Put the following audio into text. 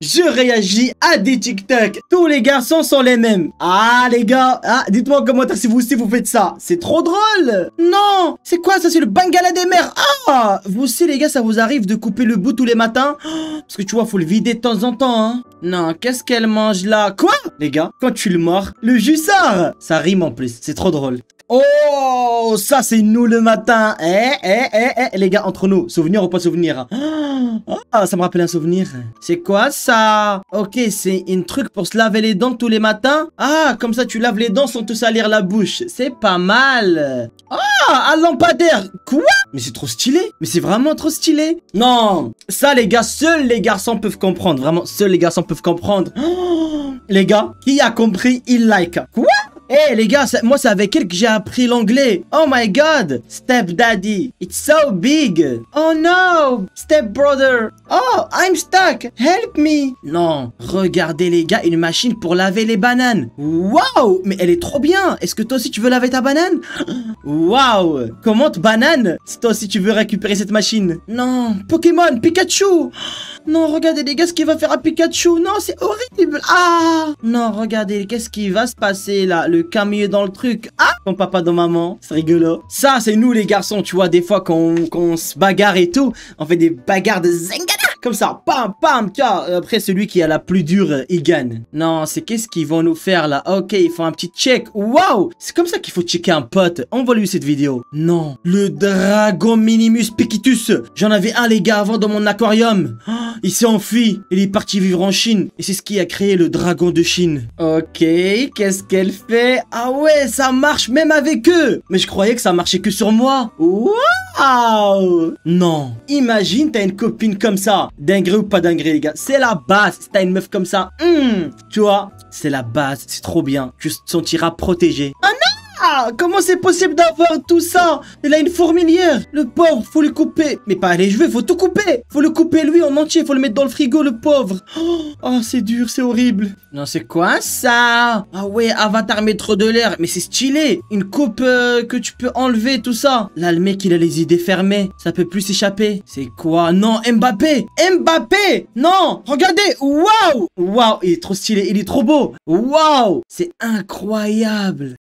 Je réagis à des TikTok. Tous les garçons sont les mêmes. Ah, les gars. Ah, dites-moi en commentaire si vous aussi vous faites ça. C'est trop drôle. Non. C'est quoi ça? C'est le bangala des mers. Ah, vous aussi, les gars, ça vous arrive de couper le bout tous les matins? parce que tu vois, faut le vider de temps en temps, hein. Non, qu'est-ce qu'elle mange là? Quoi? Les gars, quand tu le mords, le jus sort. Ça rime en plus. C'est trop drôle. Oh, ça, c'est nous le matin. Eh, eh, eh, eh, les gars, entre nous. Souvenir ou pas souvenir? Hein? Ah, ça me rappelle un souvenir. C'est quoi ça Ok, c'est un truc pour se laver les dents tous les matins Ah, comme ça tu laves les dents sans te salir la bouche. C'est pas mal. Ah, un lampadaire Quoi Mais c'est trop stylé. Mais c'est vraiment trop stylé. Non, ça les gars, seuls les garçons peuvent comprendre. Vraiment, seuls les garçons peuvent comprendre. les gars, qui a compris, il like. Quoi eh, hey les gars, moi c'est avec elle que j'ai appris l'anglais. Oh my god, step daddy, it's so big. Oh no, step brother. Oh, I'm stuck. Help me. Non, regardez les gars, une machine pour laver les bananes. Waouh, mais elle est trop bien. Est-ce que toi aussi tu veux laver ta banane Waouh, commente banane. Si toi aussi tu veux récupérer cette machine. Non, Pokémon, Pikachu. Non, regardez les gars ce qu'il va faire à Pikachu. Non, c'est horrible. Ah Non, regardez, qu'est-ce qui va se passer là Le camion dans le truc. Ah Ton papa, dans maman. C'est rigolo. Ça, c'est nous les garçons, tu vois. Des fois, qu'on se bagarre et tout, on fait des bagarres de zingada comme ça, pam, pam, tiens, après celui qui a la plus dure, euh, il gagne. Non, c'est qu'est-ce qu'ils vont nous faire là Ok, ils font un petit check, waouh C'est comme ça qu'il faut checker un pote, envoie-lui cette vidéo. Non, le dragon minimus piquitus, j'en avais un les gars avant dans mon aquarium. Ah il s'est enfui. Il est parti vivre en Chine. Et c'est ce qui a créé le dragon de Chine. Ok, qu'est-ce qu'elle fait Ah ouais, ça marche même avec eux. Mais je croyais que ça marchait que sur moi. Waouh Non. Imagine, t'as une copine comme ça. Dinguerie ou pas dinguerie, les gars. C'est la base. Si t'as une meuf comme ça, hmm, tu vois, c'est la base. C'est trop bien. Tu te sentiras protégé. Ah ah, comment c'est possible d'avoir tout ça Il a une fourmilière. Le pauvre, faut le couper. Mais pas je veux faut tout couper. Faut le couper lui en entier, faut le mettre dans le frigo, le pauvre. Oh, oh c'est dur, c'est horrible. Non, c'est quoi ça Ah ouais, Avatar met trop de l'air. Mais c'est stylé. Une coupe euh, que tu peux enlever, tout ça. Là, le mec, il a les idées fermées. Ça peut plus s'échapper. C'est quoi Non, Mbappé Mbappé Non Regardez Waouh Waouh Il est trop stylé, il est trop beau Waouh C'est incroyable